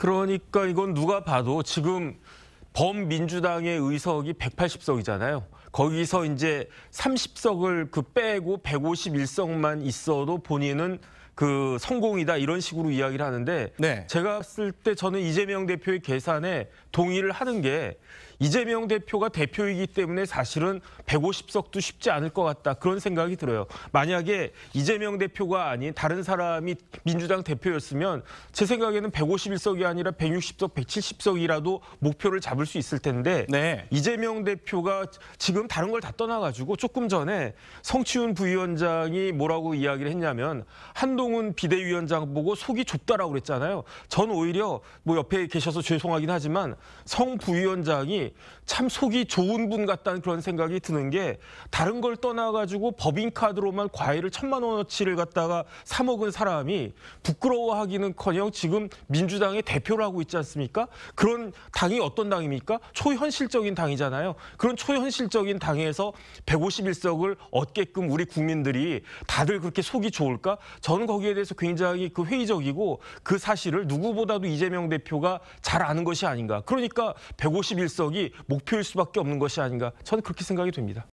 그러니까 이건 누가 봐도 지금 범민주당의 의석이 180석이잖아요. 거기서 이제 30석을 그 빼고 151석만 있어도 본인은 그 성공이다 이런 식으로 이야기를 하는데 네. 제가 쓸 때 저는 이재명 대표의 계산에 동의를 하는 게 이재명 대표가 대표이기 때문에 사실은 150석도 쉽지 않을 것 같다 그런 생각이 들어요. 만약에 이재명 대표가 아닌 다른 사람이 민주당 대표였으면 제 생각에는 151석이 아니라 160석, 170석이라도 목표를 잡을 수 있을 텐데 네. 이재명 대표가 지금 다른 걸 다 떠나가지고 조금 전에 성치훈 부위원장이 뭐라고 이야기를 했냐면 한동 한동훈 비대위원장 보고 속이 좁다라고 그랬잖아요. 전 오히려 뭐 옆에 계셔서 죄송하긴 하지만 성 부위원장이 참 속이 좋은 분 같다는 그런 생각이 드는 게 다른 걸 떠나가지고 법인카드로만 과일을 천만 원어치를 갖다가 사 먹은 사람이 부끄러워하기는커녕 지금 민주당의 대표를 하고 있지 않습니까? 그런 당이 어떤 당입니까? 초현실적인 당이잖아요. 그런 초현실적인 당에서 151석을 얻게끔 우리 국민들이 다들 그렇게 속이 좋을까? 저는 거기에 대해서 굉장히 그 회의적이고 그 사실을 누구보다도 이재명 대표가 잘 아는 것이 아닌가. 그러니까 151석이 목표일 수밖에 없는 것이 아닌가. 저는 그렇게 생각이 됩니다.